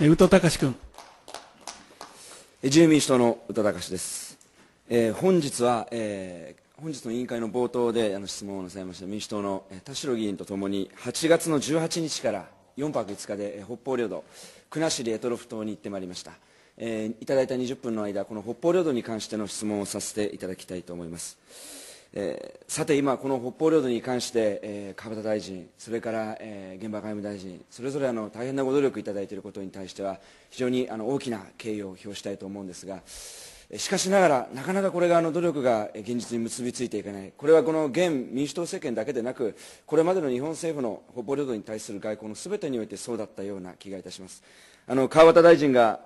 宇多隆君。自由民主党の宇多隆です。えー、本日は、えー、本日の委員会の冒頭であの質問をなさいました民主党の田代議員とともに8月の18日から4泊5日で北方領土国後択捉島に行ってまいりました、えー、いただいた20分の間この北方領土に関しての質問をさせていただきたいと思いますえー、さて今、この北方領土に関して、えー、川端大臣、それから、えー、現場外務大臣、それぞれあの大変なご努力いただいていることに対しては、非常にあの大きな敬意を表したいと思うんですが、しかしながら、なかなかこれがあの努力が現実に結びついていかない、これはこの現民主党政権だけでなく、これまでの日本政府の北方領土に対する外交のすべてにおいてそうだったような気がいたします。あの川端大臣が、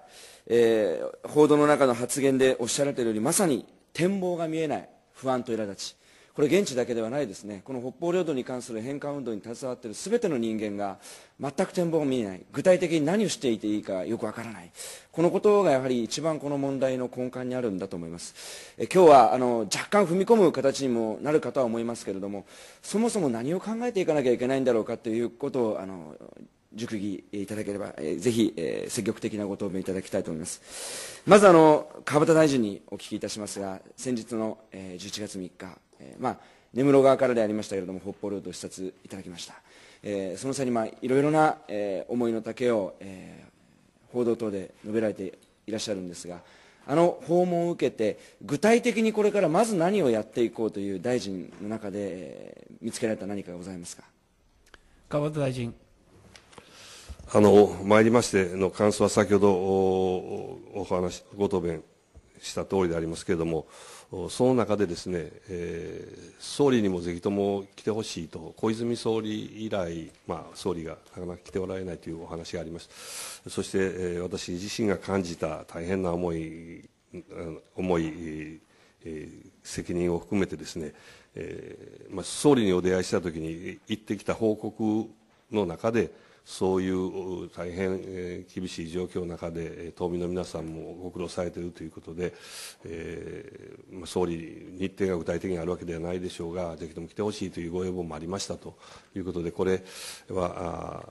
えー、報道の中の発言でおっしゃられてるように、まさに展望が見えない、不安と苛立ちこれ現地だけではないですねこの北方領土に関する返還運動に携わっている全ての人間が全く展望を見えない具体的に何をしていていいかよくわからないこのことがやはり一番この問題の根幹にあるんだと思いますえ今日はあの若干踏み込む形にもなるかとは思いますけれどもそもそも何を考えていかなきゃいけないんだろうかということをあの熟議いただければ、ぜひ、積極的なご答弁いただきたいと思います。まずあの、川端大臣にお聞きいたしますが、先日の、え11月3日、えまあ、根室側からでありましたけれども、北方領土を視察いただきました。えその際に、まあ、いろいろな、え思いの丈を、え報道等で述べられていらっしゃるんですが、あの訪問を受けて、具体的にこれからまず何をやっていこうという大臣の中で、え見つけられた何かございますか。川端大臣。あの、参りましての感想は先ほどお話、ご答弁した通りでありますけれども、その中でですね、えー、総理にもぜひとも来てほしいと、小泉総理以来、まあ、総理がなかなか来ておられないというお話がありました。そして、えー、私自身が感じた大変な思い、思い、えー、責任を含めてですね、えーまあ、総理にお出会いしたときに行ってきた報告の中で、そういう大変、厳しい状況の中で、島民の皆さんもご苦労されているということで、えー、総理、日程が具体的にあるわけではないでしょうが、ぜひとも来てほしいというご要望もありましたということで、これは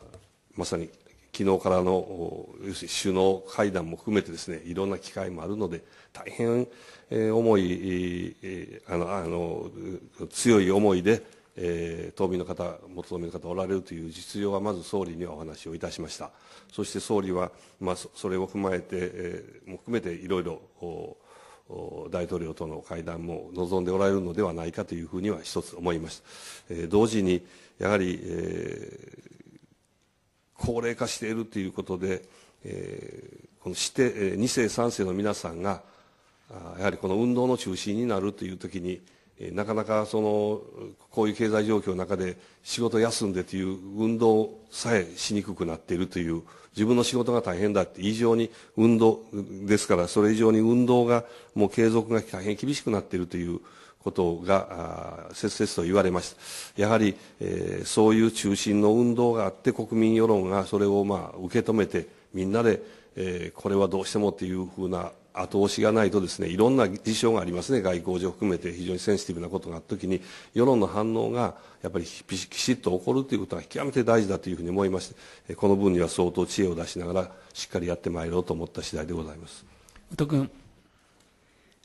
まさに昨日からの首脳会談も含めてですねいろんな機会もあるので大変、えー、重い、えー、あのあの強い思いで、え島民の方、元島民の方おられるという実情はまず総理にはお話をいたしました、そして総理は、まあ、それを踏まえて、えー、も含めていろいろ大統領との会談も望んでおられるのではないかというふうには一つ思いました、えー、同時にやはり、えー、高齢化しているということで、えー、このして、えー、2世3世の皆さんがやはりこの運動の中心になるという時になかなかそのこういう経済状況の中で仕事休んでという運動さえしにくくなっているという自分の仕事が大変だって異常に運動ですからそれ以上に運動がもう継続が大変厳しくなっているということが切々と言われましたやはり、えー、そういう中心の運動があって国民世論がそれをまあ受け止めてみんなで、えー、これはどうしてもというふうな後押しがないとですねいろんな事象がありますね外交上含めて非常にセンシティブなことがあった時に世論の反応がやっぱりきちっと起こるということは極めて大事だというふうに思いましてこの分には相当知恵を出しながらしっかりやってまいろうと思った次第でございます。宇都君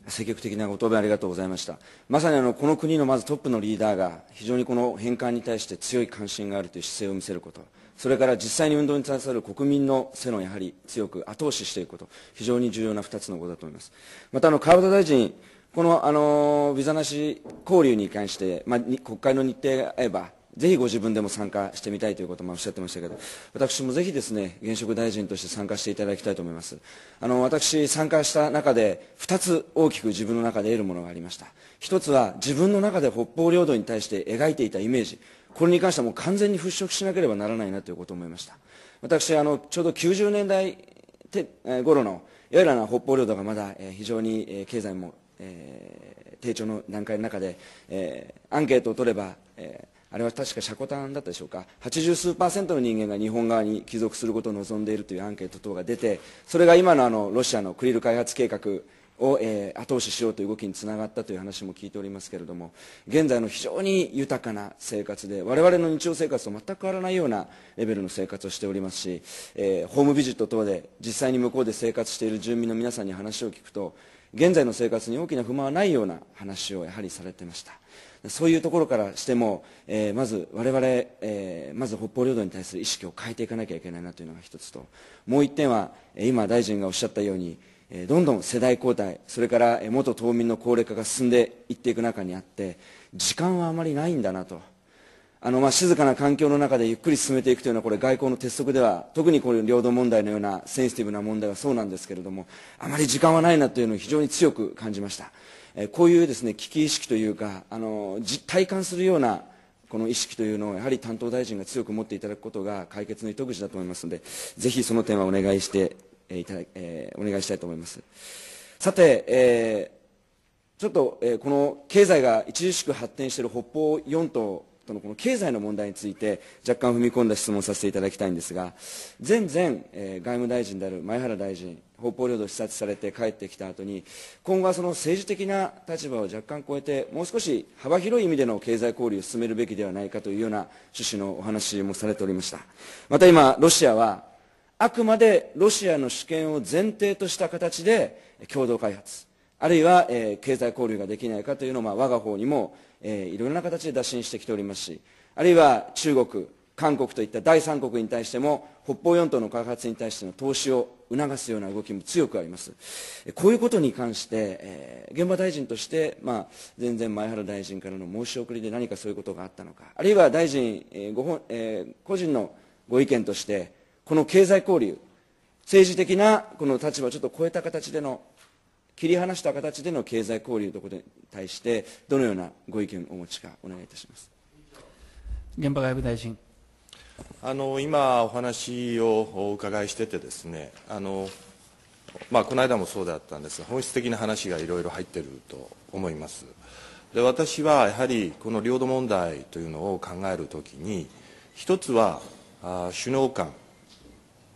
積極的なご答弁ありがとうございました。まさにあの、この国のまずトップのリーダーが、非常にこの返還に対して強い関心があるという姿勢を見せること。それから実際に運動に携わる国民の世論をやはり強く後押ししていくこと、非常に重要な2つのことだと思います。またあの川端大臣この、あのビザなし交流に関して、まあ、国会の日程が合えば、ぜひご自分でも参加してみたいということもおっしゃってましたけど、私もぜひですね、現職大臣として参加していただきたいと思います。あの、私、参加した中で、2つ大きく自分の中で得るものがありました。1つは、自分の中で北方領土に対して描いていたイメージ、これに関してはもう完全に払拭しなければならないなということを思いました。私、あの、ちょうど90年代て、えー、頃の、いわゆる北方領土がまだ、えー、非常に、えー、経済も、えー、低調の段階の中で、えー、アンケートを取れば、えー、あれは確かシャコタンだったでしょうか80数パーセントの人間が日本側に帰属することを望んでいるというアンケート等が出てそれが今のあのロシアのクリル開発計画を、えー、後押ししようという動きにつながったという話も聞いておりますけれども現在の非常に豊かな生活で我々の日常生活と全く変わらないようなレベルの生活をしておりますし、えー、ホームビジット等で実際に向こうで生活している住民の皆さんに話を聞くと現在の生活に大きな不満はないような話をやはりされてましたそういうところからしても、えー、まず我々、えー、まず北方領土に対する意識を変えていかなきゃいけないなというのが一つともう一点は今大臣がおっしゃったようにどんどん世代交代それから元島民の高齢化が進んでいっていく中にあって時間はあまりないんだなとあのまあ静かな環境の中でゆっくり進めていくというのはこれ外交の鉄則では特にこういう領土問題のようなセンシティブな問題はそうなんですけれどもあまり時間はないなというのを非常に強く感じましたこういうですね危機意識というかあの体感するようなこの意識というのをやはり担当大臣が強く持っていただくことが解決の糸口だと思いますのでぜひその点はお願いしてえいただえー、お願いしたいと思います。さて、えー、ちょっと、えー、この経済が著しく発展している北方四島とのこの経済の問題について若干踏み込んだ質問させていただきたいんですが、前々、えー、外務大臣である前原大臣、北方領土視察されて帰ってきた後に、今後はその政治的な立場を若干超えて、もう少し幅広い意味での経済交流を進めるべきではないかというような趣旨のお話もされておりました。また今、ロシアはあくまでロシアの主権を前提とした形で共同開発あるいは、えー、経済交流ができないかというのを、まあ、我が方にも、えー、いろいろな形で打診してきておりますしあるいは中国韓国といった第三国に対しても北方四島の開発に対しての投資を促すような動きも強くありますこういうことに関して、えー、現場大臣として、まあ、全然前原大臣からの申し送りで何かそういうことがあったのかあるいは大臣、えーごえー、個人のご意見としてこの経済交流、政治的なこの立場をちょっと超えた形での、切り離した形での経済交流ということに対して、どのようなご意見をお持ちか、お願いいたします。現場外務大臣あの今、お話をお伺いしててですねあの、まあ、この間もそうだったんですが本質的な話がいろいろ入っていると思いますで私はやはりこの領土問題というのを考えるときに一つはあ首脳間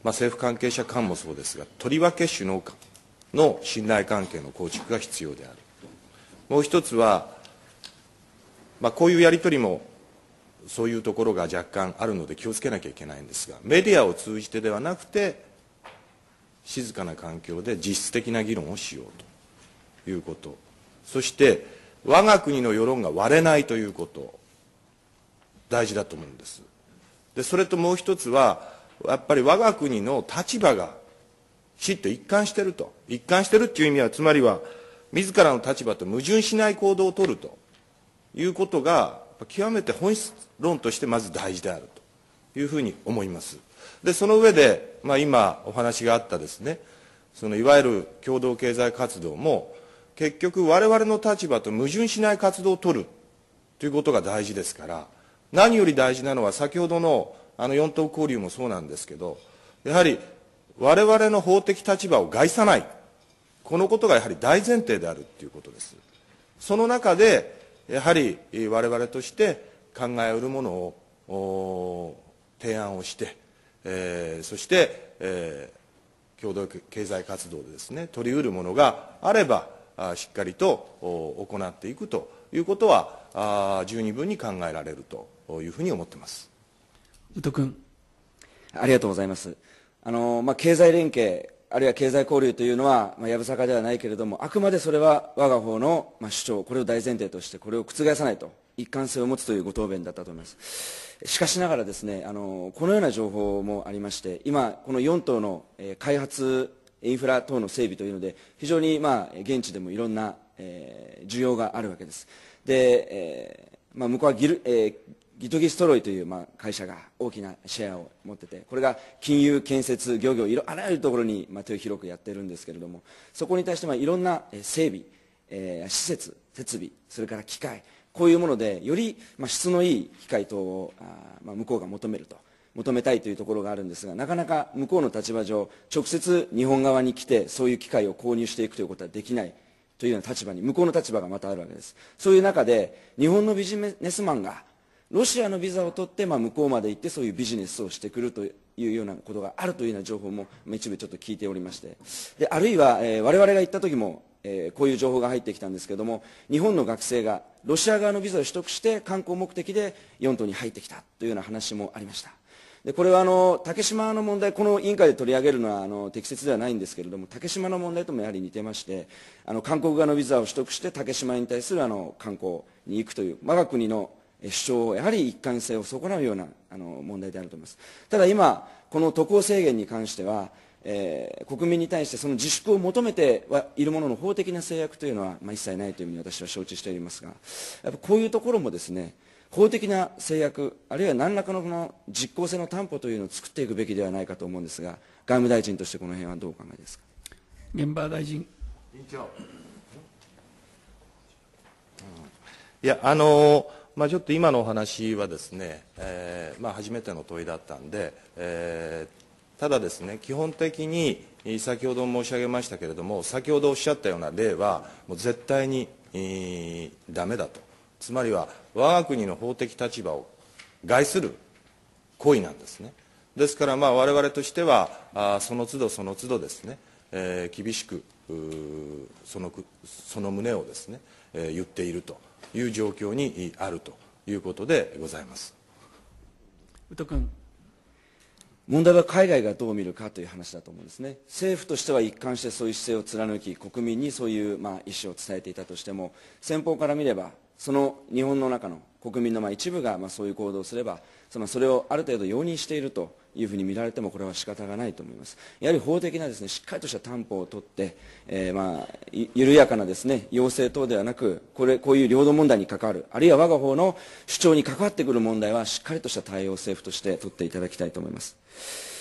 まあ、政府関係者間もそうですが、とりわけ首脳間の信頼関係の構築が必要である。もう一つは、まあ、こういうやり取りもそういうところが若干あるので気をつけなきゃいけないんですが、メディアを通じてではなくて、静かな環境で実質的な議論をしようということ、そして我が国の世論が割れないということ、大事だと思うんです。でそれともう一つは、やっぱり我が国の立場がきちっと一貫してると一貫してるっていう意味はつまりは自らの立場と矛盾しない行動を取るということが極めて本質論としてまず大事であるというふうに思いますでその上で、まあ、今お話があったですねそのいわゆる共同経済活動も結局我々の立場と矛盾しない活動を取るということが大事ですから何より大事なのは先ほどのあの四等交流もそうなんですけど、やはり我々の法的立場を害さない、このことがやはり大前提であるということです。その中で、やはり我々として考えうるものを提案をして、えー、そして、えー、共同経済活動でですね、取りうるものがあれば、しっかりと行っていくということは、十二分に考えられるというふうに思っています。君ありがとうございますあの、まあ、経済連携あるいは経済交流というのは、まあ、やぶさかではないけれどもあくまでそれは我が方の、まあ、主張これを大前提としてこれを覆さないと一貫性を持つというご答弁だったと思いますしかしながらですねあのこのような情報もありまして今この4党の、えー、開発インフラ等の整備というので非常に、まあ、現地でもいろんな、えー、需要があるわけですで、えーまあ、向こうはギル、えー、ギトギストロイという、まあ、会社が大きなシェアを持っててこれが金融建設漁業いろあらゆるところに、まあ、手を広くやってるんですけれどもそこに対して、まあ、いろんな整備、えー、施設設備それから機械こういうものでより、まあ、質のいい機械等をあ、まあ、向こうが求めると求めたいというところがあるんですがなかなか向こうの立場上直接日本側に来てそういう機械を購入していくということはできないというような立場に向こうの立場がまたあるわけですそういう中で日本のビジネスマンがロシアのビザを取って、まあ、向こうまで行ってそういうビジネスをしてくるというようなことがあるというような情報も一部ちょっと聞いておりましてであるいは、えー、我々が行った時も、えー、こういう情報が入ってきたんですけども日本の学生がロシア側のビザを取得して観光目的で4島に入ってきたというような話もありましたでこれはあの竹島の問題この委員会で取り上げるのはあの適切ではないんですけれども竹島の問題ともやはり似てましてあの韓国側のビザを取得して竹島に対するあの観光に行くという我が国の主張をやはり一貫性を損なうようなあの問題であると思いますただ今この渡航制限に関しては、えー、国民に対してその自粛を求めてはいるものの法的な制約というのは、まあ、一切ないというふうに私は承知しておりますがやっぱこういうところもですね法的な制約あるいは何らかのこの実効性の担保というのを作っていくべきではないかと思うんですが外務大臣としてこの辺はどうお考えですか現場大臣委員長いやあのーまあ、ちょっと今のお話はですね、えーまあ、初めての問いだったんで、えー、ただですね基本的に先ほど申し上げましたけれども先ほどおっしゃったような例はもう絶対に、えー、ダメだとつまりは我が国の法的立場を害する行為なんですねですからまあ我々としてはあその都度その都度ですね、えー、厳しくそのその旨をですね、えー、言っていると。いう状況にあるということでございます宇都君問題は海外がどう見るかという話だと思うんですね政府としては一貫してそういう姿勢を貫き国民にそういうまあ意思を伝えていたとしても先方から見ればその日本の中の国民のまあ一部がまあそういう行動をすればそのそれをある程度容認しているというふうに見られてもこれは仕方がないと思いますやはり法的なですねしっかりとした担保を取って、えー、まあ緩やかなですね要請等ではなくこれこういう領土問題に関わるあるいは我が法の主張に関わってくる問題はしっかりとした対応を政府として取っていただきたいと思います。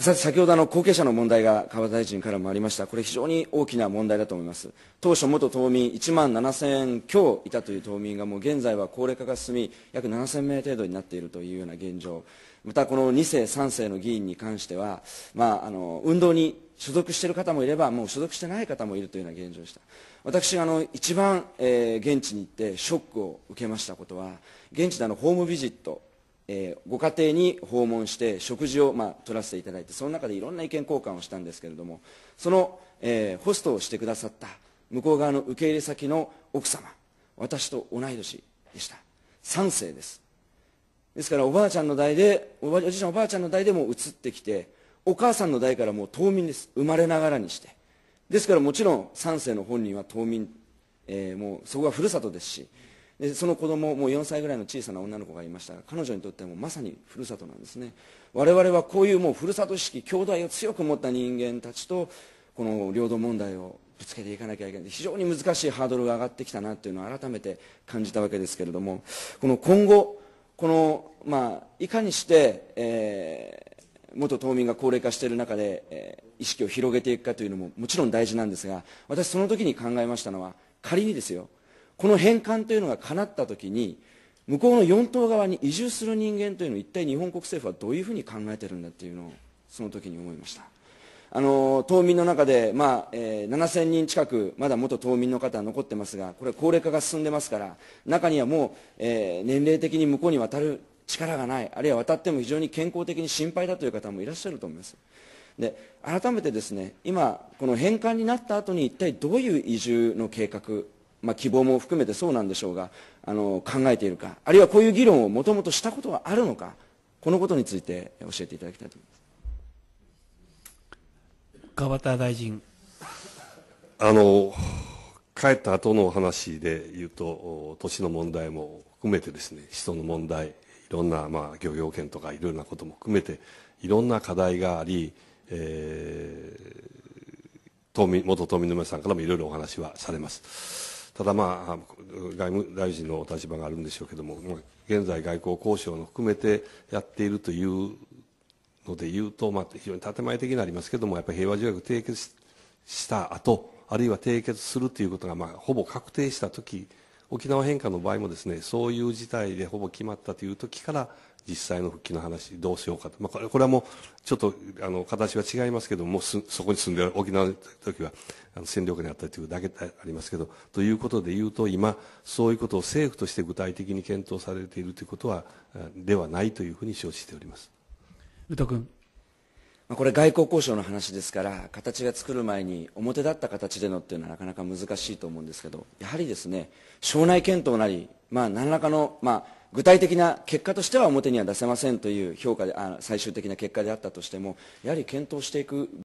さて先ほどの後継者の問題が川大臣からもありました、これ、非常に大きな問題だと思います、当初、元島民1万7000強いたという島民が、もう現在は高齢化が進み、約7000名程度になっているというような現状、またこの2世、3世の議員に関しては、まあ、あの運動に所属している方もいれば、もう所属してない方もいるというような現状でした。私あの一番、えー、現地に行ってショックを受けましたことは現地であのホームビジットえー、ご家庭に訪問して食事を、まあ、取らせていただいてその中でいろんな意見交換をしたんですけれどもその、えー、ホストをしてくださった向こう側の受け入れ先の奥様私と同い年でした3世ですですからおばあちゃんの代でおばあちゃんおばあちゃんの代でも移ってきてお母さんの代からもう島民です生まれながらにしてですからもちろん3世の本人は島民、えー、もうそこがふるさとですしでその子供もう4歳ぐらいの小さな女の子がいましたが彼女にとってもまさにふるさとなんですね我々はこういうもうふるさと意識兄弟を強く持った人間たちとこの領土問題をぶつけていかなきゃいけない非常に難しいハードルが上がってきたなというのを改めて感じたわけですけれどもこの今後この、まあ、いかにして、えー、元島民が高齢化している中で、えー、意識を広げていくかというのももちろん大事なんですが私その時に考えましたのは仮にですよこの返還というのが叶ったときに、向こうの4島側に移住する人間というのを一体日本国政府はどういうふうに考えてるんだっていうのを、その時に思いました。あの島民の中で、まあえー、7000人近く、まだ元島民の方は残ってますが、これは高齢化が進んでますから、中にはもう、えー、年齢的に向こうに渡る力がない、あるいは渡っても非常に健康的に心配だという方もいらっしゃると思います。で改めてですね、今、この返還になった後に一体どういう移住の計画まあ、希望も含めてそうなんでしょうがあの考えているかあるいはこういう議論をもともとしたことはあるのかこのことについて教えていただきたいと思います川端大臣あの帰った後のお話で言うと土地の問題も含めてですね人の問題いろんな、まあ、漁業権とかいろんなことも含めていろんな課題があり、えー、元島民の皆さんからもいろいろお話はされます。ただ、まあ、外務大臣のお立場があるんでしょうけども、現在、外交交渉を含めてやっているというので言うと、まあ、非常に建前的になりますけども、やっぱり平和条約締結した後あるいは締結するということが、まあ、ほぼ確定したとき沖縄返還の場合もですねそういう事態でほぼ決まったという時から実際の復帰の話どうしようかと、まあ、これはもうちょっとあの形は違いますけどもそこに住んでる沖縄の時はあの戦力にあったというだけでありますけどということでいうと今そういうことを政府として具体的に検討されているということはではないというふうに承知しております。宇田君これ外交交渉の話ですから形が作る前に表立った形でのっていうのはなかなか難しいと思うんですけどやはりですね省内検討なり、まあ、何らかの、まあ、具体的な結果としては表には出せませんという評価であ最終的な結果であったとしてもやはり検討していく